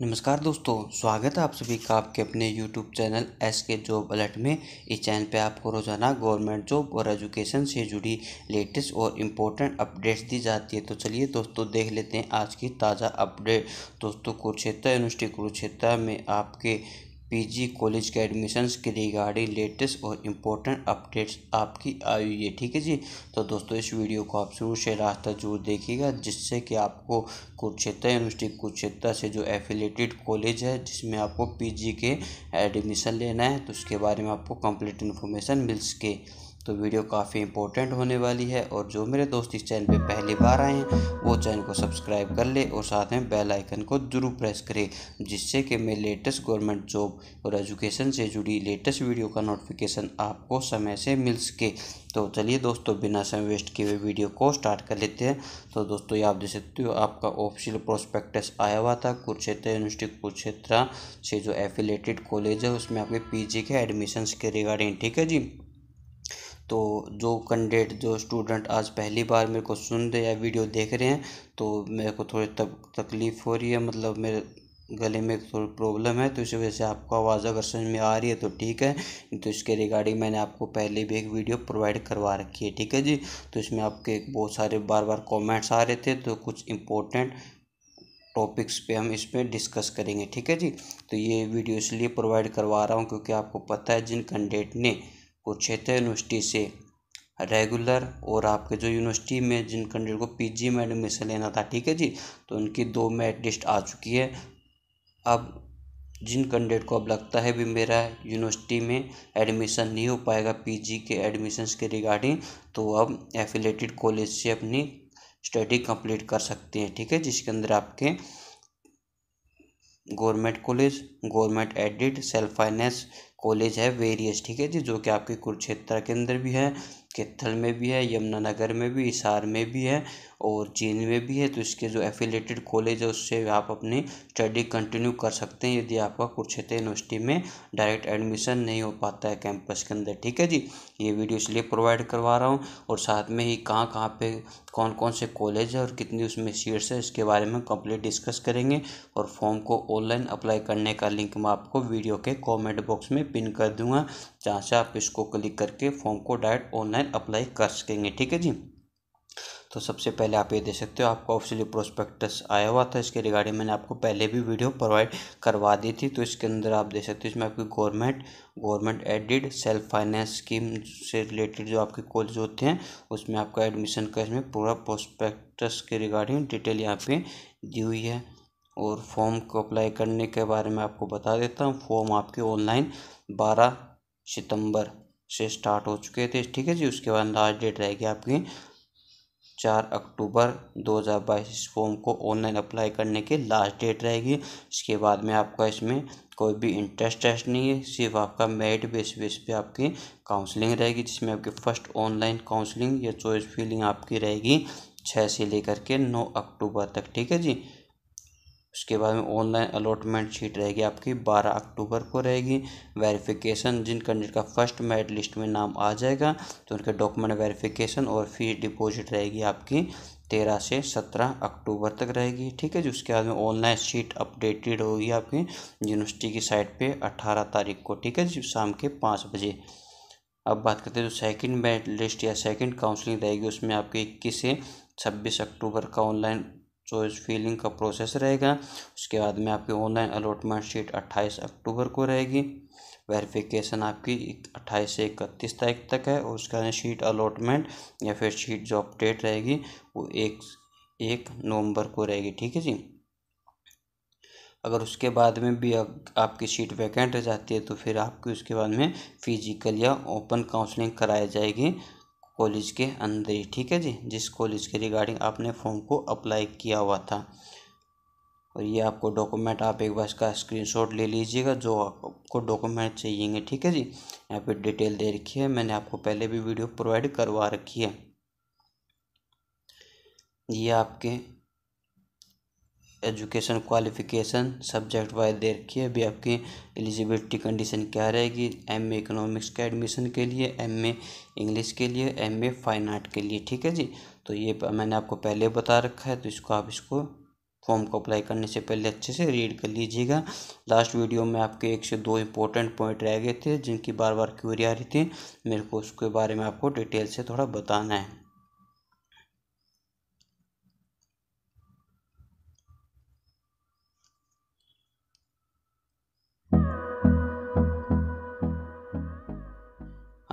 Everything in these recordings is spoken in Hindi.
नमस्कार दोस्तों स्वागत है आप सभी का आपके अपने YouTube channel S K job alert में इस चैनल पे आपको रोज़ाना गवर्नमेंट जॉब और एजुकेशन से जुड़ी लेटेस्ट और इम्पोर्टेंट अपडेट्स दी जाती है तो चलिए दोस्तों देख लेते हैं आज की ताज़ा अपडेट दोस्तों कुरुक्षेत्र यूनिवर्सिटी कुरुक्षेत्र में आपके पी जी कॉलेज के एडमिशन्स के रिगार्डिंग लेटेस्ट और इम्पोर्टेंट अपडेट्स आपकी आई हुई है ठीक है जी तो दोस्तों इस वीडियो को आप शुरू से रास्ता जरूर देखिएगा जिससे कि आपको कुरुक्षेत्र यूनिवर्सिटी कुरुक्षेत्र से जो एफिलेटेड कॉलेज है जिसमें आपको पी जी के एडमिशन लेना है तो उसके बारे में आपको कंप्लीट इन्फॉर्मेशन मिल सके तो वीडियो काफ़ी इंपॉर्टेंट होने वाली है और जो मेरे दोस्त इस चैनल पे पहली बार आए हैं वो चैनल को सब्सक्राइब कर ले और साथ में बेल आइकन को ज़रूर प्रेस करें जिससे कि मैं लेटेस्ट गवर्नमेंट जॉब और एजुकेशन से जुड़ी लेटेस्ट वीडियो का नोटिफिकेशन आपको समय से मिल सके तो चलिए दोस्तों बिना समय वेस्ट किए हुए वीडियो को स्टार्ट कर लेते हैं तो दोस्तों ये आप देख सकते हो आपका ऑफिशियल प्रोस्पेक्टस आया हुआ था कुरुक्षेत्र यूनिवर्सिटी कुरुक्षेत्र से जो एफिलेटेड कॉलेज है उसमें आपके पी के एडमिशन्स के रिगार्डिंग ठीक है जी तो जो कैंडिडेट जो स्टूडेंट आज पहली बार मेरे को सुन रहे या वीडियो देख रहे हैं तो मेरे को थोड़ी तक तकलीफ़ हो रही है मतलब मेरे गले में थोड़ी प्रॉब्लम है तो इस वजह से आपको आवाज़ अगर समझ में आ रही है तो ठीक है तो इसके रिगार्डिंग मैंने आपको पहले भी एक वीडियो प्रोवाइड करवा रखी है ठीक है जी तो इसमें आपके बहुत सारे बार बार कमेंट्स आ रहे थे तो कुछ इम्पोर्टेंट टॉपिक्स पे हम पर डिस्कस करेंगे ठीक है जी तो ये वीडियो इसलिए प्रोवाइड करवा रहा हूँ क्योंकि आपको पता है जिन कैंडिडेट ने कुरुक्षेत्र यूनिवर्सिटी से रेगुलर और आपके जो यूनिवर्सिटी में जिन कैंडिडेट को पीजी में एडमिशन लेना था ठीक है जी तो उनकी दो मेरिट लिस्ट आ चुकी है अब जिन कैंडिडेट को अब लगता है भी मेरा यूनिवर्सिटी में एडमिशन नहीं हो पाएगा पीजी के एडमिशन्स के रिगार्डिंग तो अब एफिलेटेड कॉलेज से अपनी स्टडी कंप्लीट कर सकते हैं ठीक है जिसके अंदर आपके government college government aided self finance college है वेरियस ठीक है जी जो कि आपके कुरुक्षेत्र के अंदर भी है कैथल में भी है यमुनानगर में भी हिसार में भी है और जे में भी है तो इसके जो एफिलेटेड कॉलेज है उससे आप अपनी स्टडी कंटिन्यू कर सकते हैं यदि आपका कुरुक्षेत्र यूनिवर्सिटी में डायरेक्ट एडमिशन नहीं हो पाता है कैंपस के अंदर ठीक है जी ये वीडियो इसलिए प्रोवाइड करवा रहा हूँ और साथ में ही कहाँ कहाँ पे कौन कौन से कॉलेज है और कितनी उसमें सीट्स है इसके बारे में कंप्लीट डिस्कस करेंगे और फॉर्म को ऑनलाइन अप्लाई करने का लिंक मैं आपको वीडियो के कॉमेंट बॉक्स में पिन कर दूंगा जहाँ से आप इसको क्लिक करके फॉर्म को डायरेक्ट ऑनलाइन अप्लाई कर सकेंगे ठीक है जी तो सबसे पहले आप ये देख सकते हो आपका ऑफिशियली प्रोस्पेक्टस आया हुआ था इसके रिगार्डिंग मैंने आपको पहले भी वीडियो प्रोवाइड करवा दी थी तो इसके अंदर आप देख सकते हो इसमें आपकी government government aided self finance scheme से रिलेटेड जो आपके कॉलेज होते हैं उसमें आपका एडमिशन का इसमें पूरा प्रोस्पेक्टस के रिगार्डिंग डिटेल यहाँ पर दी हुई है और फॉर्म को अप्लाई करने के बारे में आपको बता देता हूँ फॉर्म आपके ऑनलाइन बारह सितंबर से स्टार्ट हो चुके थे ठीक है जी उसके बाद लास्ट डेट रहेगी आपकी चार अक्टूबर दो हज़ार बाईस इस फॉर्म को ऑनलाइन अप्लाई करने की लास्ट डेट रहेगी इसके बाद में आपका इसमें कोई भी इंटरेस्ट टेस्ट नहीं है सिर्फ आपका मेरिट बेस बेस पे आपकी काउंसलिंग रहेगी जिसमें आपकी फर्स्ट ऑनलाइन काउंसलिंग या चॉइस फीलिंग आपकी रहेगी छः से लेकर के नौ अक्टूबर तक ठीक है जी उसके बाद में ऑनलाइन अलॉटमेंट शीट रहेगी आपकी बारह अक्टूबर को रहेगी वेरिफिकेशन जिन कैंडिडेट का फर्स्ट मेरिट लिस्ट में नाम आ जाएगा तो उनके डॉक्यूमेंट वेरिफिकेशन और फीस डिपॉजिट रहेगी आपकी तेरह से सत्रह अक्टूबर तक रहेगी ठीक है जी उसके बाद में ऑनलाइन शीट अपडेटेड होगी आपकी यूनिवर्सिटी की साइट पर अट्ठारह तारीख को ठीक है जी शाम के पाँच बजे अब बात करते हैं जो सेकेंड मेरिट लिस्ट या सेकेंड काउंसलिंग रहेगी उसमें आपकी इक्कीस से छब्बीस अक्टूबर का ऑनलाइन चॉइस फीलिंग का प्रोसेस रहेगा उसके बाद में आपकी ऑनलाइन अलॉटमेंट शीट 28 अक्टूबर को रहेगी वेरिफिकेशन आपकी 28 से इकतीस तारीख तक है और उसके बाद शीट अलॉटमेंट या फिर शीट जो अपडेट रहेगी वो एक एक नवंबर को रहेगी ठीक है जी अगर उसके बाद में भी आपकी सीट वैकेंट रह जाती है तो फिर आपकी उसके बाद में फिजिकल या ओपन काउंसलिंग कराई जाएगी कॉलेज के अंदर ही ठीक है जी जिस कॉलेज के रिगार्डिंग आपने फॉर्म को अप्लाई किया हुआ था और ये आपको डॉक्यूमेंट आप एक बार इसका स्क्रीनशॉट ले लीजिएगा जो आपको डॉक्यूमेंट चाहिएंगे ठीक है जी यहाँ पे डिटेल दे रखी है मैंने आपको पहले भी वीडियो प्रोवाइड करवा रखी है ये आपके एजुकेशन क्वालिफिकेशन सब्जेक्ट वाइज दे रखी है अभी आपकी एलिजिबिलिटी कंडीशन क्या रहेगी एम ए इकोनॉमिक्स के एडमिशन के लिए एम ए इंग्लिश के लिए एम ए फाइन आर्ट के लिए ठीक है जी तो ये मैंने आपको पहले बता रखा है तो इसको आप इसको फॉर्म को अप्लाई करने से पहले अच्छे से रीड कर लीजिएगा लास्ट वीडियो में आपके एक से दो इंपॉर्टेंट पॉइंट रह गए थे जिनकी बार बार क्यूरी आ रही थी मेरे को उसके बारे में आपको डिटेल से थोड़ा बताना है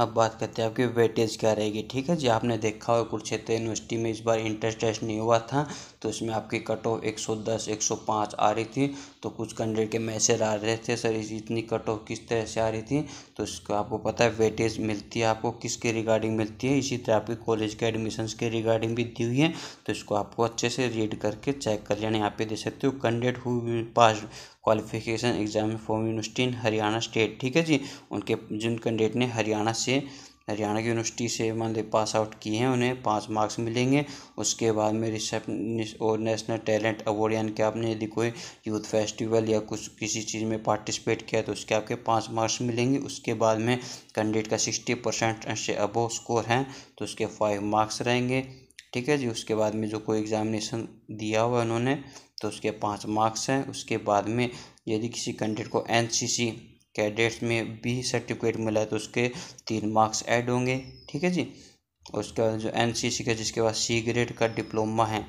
अब बात करते हैं आपकी वेटेज क्या रहेगी ठीक है जी आपने देखा हो कुरुक्षेत्र यूनिवर्सिटी में इस बार इंटर टेस्ट नहीं हुआ था तो इसमें आपकी कट ऑफ एक सौ दस एक सौ पाँच आ रही थी तो कुछ कैंडिडेट के मैसेज आ रहे थे सर इतनी कट ऑफ किस तरह से आ रही थी तो इसको आपको पता है वेटेज मिलती है आपको किसके रिगार्डिंग मिलती है इसी तरह आपकी कॉलेज के एडमिशन्स के रिगार्डिंग भी दी हुई है तो इसको आपको अच्छे से रीड करके चेक कर लेना यहाँ पे दे सकते हो candidate who pass qualification exam from university in Haryana state ठीक है जी उनके जिन कैंडिडेट ने हरियाणा से हरियाणा की यूनिवर्सिटी से मान ली पास आउट किए हैं उन्हें पाँच मार्क्स मिलेंगे उसके बाद में रिसेप्ट और नेशनल टैलेंट अवार्ड यानी कि आपने यदि कोई यूथ फेस्टिवल या कुछ किसी चीज़ में पार्टिसिपेट किया तो उसके आपके पाँच मार्क्स मिलेंगे उसके बाद में कैंडिडेट का सिक्सटी परसेंट से अबो स्कोर हैं तो उसके फाइव मार्क्स रहेंगे ठीक है जी उसके बाद में जो कोई एग्ज़ामिनेशन दिया हुआ उन्होंने तो उसके पाँच मार्क्स हैं उसके बाद में यदि किसी कैंडिडेट को एन कैडेट्स में बी सर्टिफिकेट मिला है तो उसके तीन मार्क्स ऐड होंगे ठीक है जी उसके बाद जो एन का जिसके बाद सी ग्रेड का डिप्लोमा है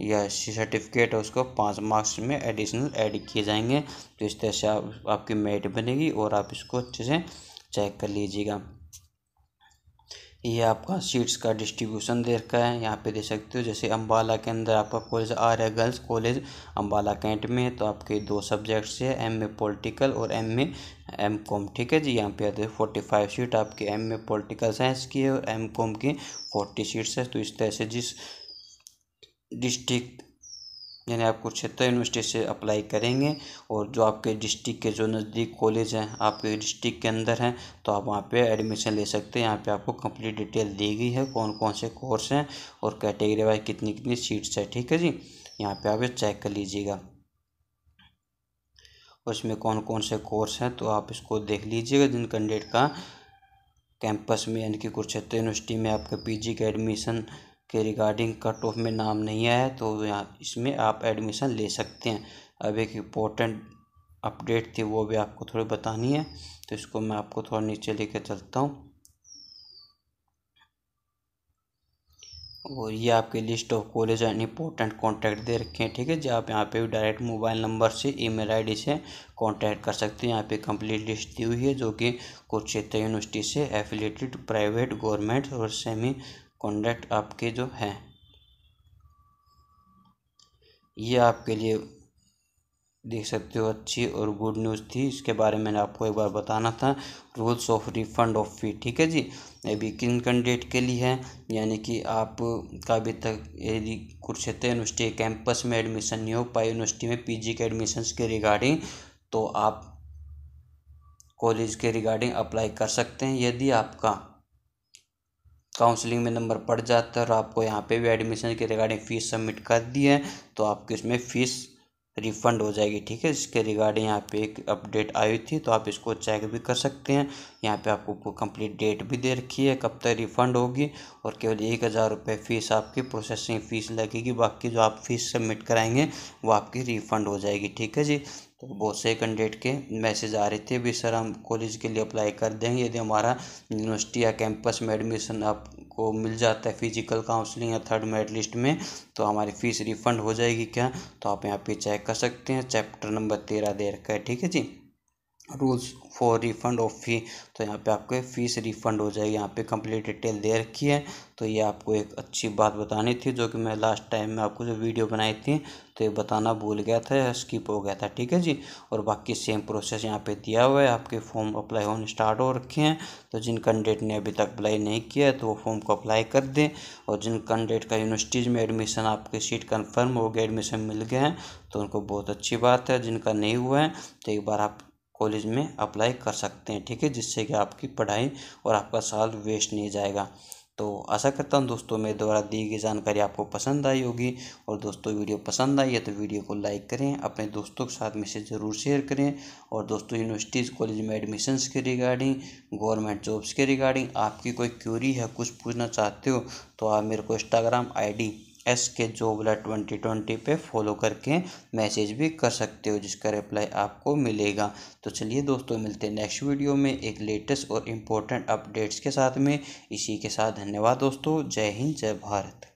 या सी सर्टिफिकेट है उसको पाँच मार्क्स में एडिशनल ऐड किए जाएंगे तो इस तरह से आप आपकी मेरिट बनेगी और आप इसको अच्छे से चेक कर लीजिएगा ये आपका सीट्स का डिस्ट्रीब्यूशन दे रखा है यहाँ पे दे सकते हो जैसे अम्बाला के अंदर आपका कॉलेज है गर्ल्स कॉलेज अम्बाला कैंट में तो आपके दो सब्जेक्ट्स है एम ए पोलिटिकल और एम ए एम कॉम ठीक है जी यहाँ पे आते हैं फोर्टी फाइव सीट आपके एम ए पोलिटिकल साइंस की है और एम कॉम की फोर्टी सीट्स है तो इस तरह से जिस डिस्ट्रिक्ट यानी आप कुरुक्षेत्र यूनिवर्सिटी से अप्लाई करेंगे और जो आपके डिस्ट्रिक्ट के जो नज़दीक कॉलेज हैं आपके डिस्ट्रिक्ट के अंदर हैं तो आप वहाँ पे एडमिशन ले सकते हैं यहाँ पे आपको कंप्लीट डिटेल दी गई है कौन कौन से कोर्स हैं और कैटेगरी वाइज कितनी कितनी सीट्स है ठीक है जी यहाँ पे आप चेक कर लीजिएगा और इसमें कौन कौन से कोर्स हैं तो आप इसको देख लीजिएगा जिन कैंडिडेट का कैंपस में यानी कि कुरुक्षेत्र यूनिवर्सिटी में आपका पी के एडमिशन के रिगार्डिंग कट ऑफ में नाम नहीं आया तो यहाँ इसमें आप एडमिशन ले सकते हैं अब एक इम्पोर्टेंट अपडेट थी वो भी आपको थोड़ी बतानी है तो इसको मैं आपको थोड़ा नीचे लेके चलता हूँ और ये आपके list of college and important contact दे रखे हैं ठीक है जी आप यहाँ पे भी डायरेक्ट मोबाइल नंबर से ईमेल आईडी से कॉन्टैक्ट कर सकते हैं यहाँ पे कंप्लीट लिस्ट दी हुई है जो कि कुरुक्षेत्र यूनिवर्सिटी से एफिलेटेड प्राइवेट गवर्नमेंट और सेमी कॉन्टैक्ट आपके जो हैं ये आपके लिए देख सकते हो अच्छी और गुड न्यूज़ थी इसके बारे में आपको एक बार बताना था rules of refund of fee ठीक है जी अभी किन कैंडिडेट के लिए है यानी कि आप का अभी तक यदि कुरुक्षेत्र यूनिवर्सिटी कैंपस में एडमिशन नहीं हो पाई यूनिवर्सिटी में पीजी के एडमिशन्स के रिगार्डिंग तो आप कॉलेज के रिगार्डिंग अप्लाई कर सकते हैं यदि आपका काउंसलिंग में नंबर पड़ जाता है और आपको यहाँ पे भी एडमिशन के रिगार्डिंग फ़ीस सबमिट कर दी है तो आपकी इसमें फ़ीस रिफ़ंड हो जाएगी ठीक है इसके रिगार्डिंग यहाँ पे एक अपडेट आई थी तो आप इसको चेक भी कर सकते हैं यहाँ पे आपको कंप्लीट डेट भी दे रखी है कब तक रिफ़ंड होगी और केवल एक हज़ार रुपये फ़ीस आपकी प्रोसेसिंग फ़ीस लगेगी बाकी जो आप फ़ीस सबमिट कराएंगे वो आपकी रिफ़ंड हो जाएगी ठीक है जी तो बहुत से कैंडिडेट के मैसेज आ रहे थे भी सर हम कॉलेज के लिए अप्लाई कर देंगे यदि हमारा यूनिवर्सिटी या कैंपस में एडमिशन आपको मिल जाता है फिजिकल काउंसलिंग या थर्ड मेरिट लिस्ट में तो हमारी फ़ीस रिफ़ंड हो जाएगी क्या तो आप यहाँ पे चेक कर सकते हैं चैप्टर नंबर तेरह दे रखा है ठीक है जी rules for refund of fee तो यहाँ पे आपको फ़ीस रिफंड हो जाएगी यहाँ पे कंप्लीट डिटेल दे रखी है तो ये आपको एक अच्छी बात बतानी थी जो कि मैं लास्ट टाइम में आपको जो वीडियो बनाई थी तो ये बताना भूल गया था स्किप हो गया था ठीक है जी और बाकी सेम प्रोसेस यहाँ पे दिया हुआ है आपके फॉर्म अप्लाई होने स्टार्ट हो रखे हैं तो जिन कैंडिडेट ने अभी तक अप्लाई नहीं किया है तो वो फॉर्म को अप्लाई कर दें और जिन कैंडिडेट का यूनिवर्सिटीज़ में एडमिशन आपकी सीट कन्फर्म हो गया एडमिशन मिल गए हैं तो उनको बहुत अच्छी बात है जिनका नहीं हुआ है तो एक बार आप कॉलेज में अप्लाई कर सकते हैं ठीक है जिससे कि आपकी पढ़ाई और आपका साल वेस्ट नहीं जाएगा तो आशा करता हूँ दोस्तों मेरे द्वारा दी गई जानकारी आपको पसंद आई होगी और दोस्तों वीडियो पसंद आई है तो वीडियो को लाइक करें अपने दोस्तों के साथ मैसेज ज़रूर शेयर करें और दोस्तों यूनिवर्सिटीज़ कॉलेज में एडमिशन्स के रिगार्डिंग गवर्नमेंट जॉब्स के रिगार्डिंग आपकी कोई क्यूरी है कुछ पूछना चाहते हो तो आप मेरे को इंस्टाग्राम आई एस के जो वाला ट्वेंटी ट्वेंटी पे फॉलो करके मैसेज भी कर सकते हो जिसका रिप्लाई आपको मिलेगा तो चलिए दोस्तों मिलते हैं नेक्स्ट वीडियो में एक लेटेस्ट और इम्पोर्टेंट अपडेट्स के साथ में इसी के साथ धन्यवाद दोस्तों जय हिंद जय भारत